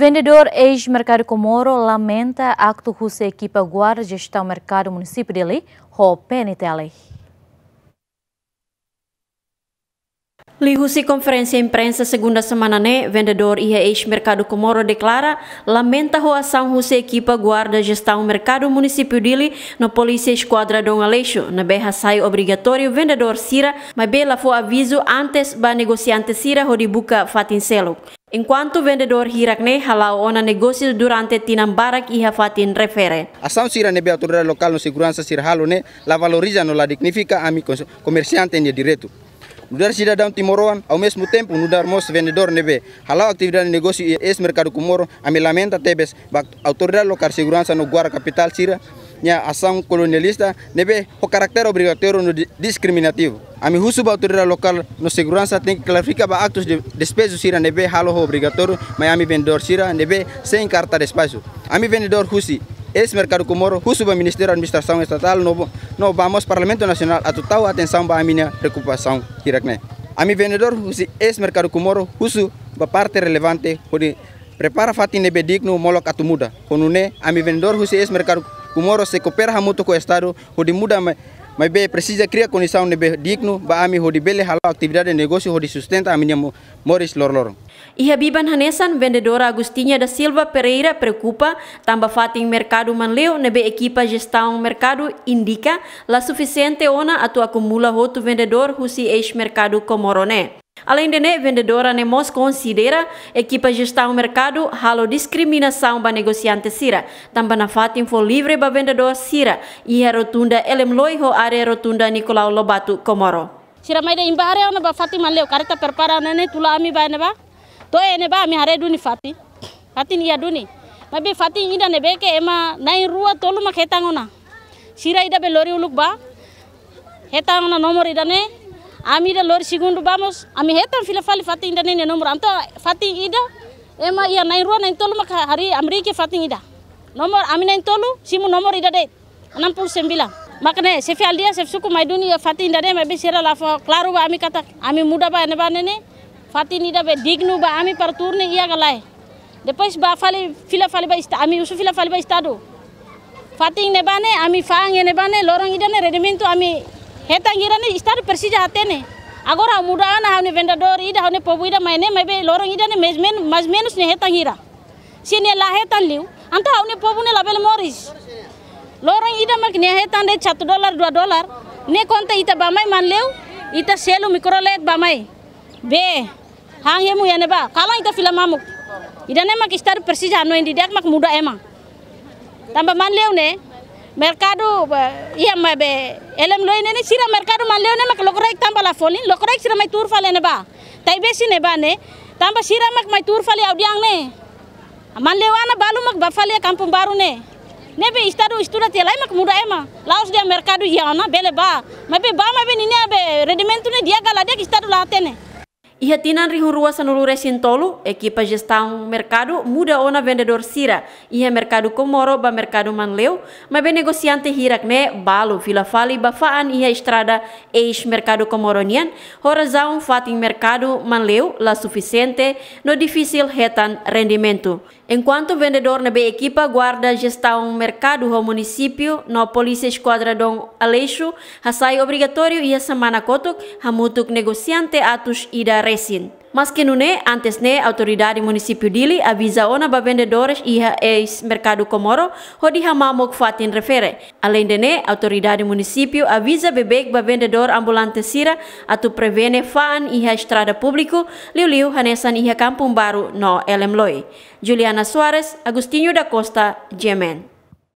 Vendedor ex-mercado Comoro lamenta acto russa equipa guarda gestão mercado município dele, Ro Li Lihusi conferência imprensa segunda semana né, vendedor e ex-mercado Comoro declara lamenta a ação russa equipa guarda gestão mercado município dele na polícia esquadra Dom Aleixo. Na berra sai obrigatório vendedor Sira, mas bela foi aviso antes ba negociante Sira Rodibuca Fatincelo. Enquanto vendedor Hirakne halau ona negosi durante barak iha fatin refere. Ação sira nebe autoridade local no segurança sira halu ne la valoriza no la dignifica ami comerciante ne direto. Nudar daun timoroan, au mesmo tempo nudar mos vendedor nebe halau atividade negosi es e ex mercado ami lamenta tebes bak autoridade local segurança no guarda kapital sira nya ação colonialista nebe o caráter obrigatório no discriminativo. Ami husuba autoridade local no segurança tem que clarificar ba actos de despejo sira nebe halo obrigatório, Miami vendedor sira nebe sem carta de a Ami vendedor husi esse mercado comoro husuba Ministério da Administração Estatal no no vamos Parlamento Nacional a total atenção ba minha recuperação a Ami vendedor husi esse mercado comoro husu ba parte relevante hodi prepara fati nebe digno molok atumuda. Konune ami vendedor husi esse mercado kumoro se coopera muito com ya o Estado, onde muda kria bem precisa criar condição be digno ba ami hodi bele halo atividade de hodi sustenta a moris lor Lorlor. Ihabiban biban Hanesan, vendedora Agustinya da Silva Pereira, preocupa, tamba fatin mercado manleo nebe ekipa gestão mercado Indika, la suficiente ona atu akumula hotu vendedor husi eish mercado Komorone. Além de ne, vendedora nemos considera equipa gestão mercado halo discriminação ba negociante sira. Tamba na fatin for livre ba vendedor sira. E a rotunda elem loiho are rotunda Nicolau Lobato Comoro. Sira mai de imbare ona ba fati manleu karita perpara nene tula ami ba ba. To ne ba mi hare duni fati. Fati ni ya duni. Mabe fati ida nebe ke ema nai rua tolu ma ketangona. Sira ida be lori uluk ba. Hetangona nomor ida ne da lor segundo bamos. ami hetan fila fali fati inda nene nomor anto fati ida ema iya nain ruang nain tolu maka hari Amerika fati ida nomor ami nain tolu simu nomor ida puluh sembilan. makne sefi aldia sef suku mai dunia fati inda deh mabe sira lafo klaru ba ami kata ami muda ba ene ba nene fati ida be dignu ba ami parturne iya galai depois ba fali fila fali ba ista ami usu fila fali ba istado Fating nebane, ami fang nebane, lorong ne redemen tu ami heta ngira istar persi persija hatene agora muda na havne vendador ida havne pobu ida maine maibe lorong ida ne mezmen mazmenus ne heta ngira sine la heta liu anta havne pobu ne label moris lorong ida mak ne heta ne 1 dolar 2 dolar ne konta ita bamai man liu ita selu mikro let bamai be hang hemu ya ba. kala ita film amuk. ida ne mak istar persi no indi dak mak muda ema. tambah man liu ne mercado iya ma be elem loy nene sira mercado ma leone mak korek tamba la folin korek sira mai tur fale ne ba tai be sine ba ne tamba sira mak mai tur fale audiang ne man lewana balu mak ba fale kampung baru ne be istadu istura lai mak muda ema laos dia mercado iya ona bele ba ma be ba ma be nini abe redimentu ne dia gala dia la tene Ihatinan rihun rua sanulure sintolu, equipa gestão mercado muda ona vendedor sira, ia mercado comoro ba mercado manleu, mas bem negociante hirakne balo vila fali bafaan a estrada ex mercado comoronian, horazão fatin mercado manleu la suficiente no difícil retan rendimento. Enquanto vendedor na equipa guarda gestão mercado ao município, no polícia esquadra Dom Aleixo, sai obrigatório a semana kotok, mutuk negociante atos ida resin. Mas nune, antes ne autoridade municipio dili avisaona ba vendedores iha e eis mercado Komoro, hodi hamamok fatin refere. Alain de ne, autoridade municipio avisa bebek ba vendedor ambulante sira atu prevene faan iha e estrada publiku liu-liu hanesan iha e kampung baru no elemloi. Juliana Suarez, Agustinho da Costa, Jemen.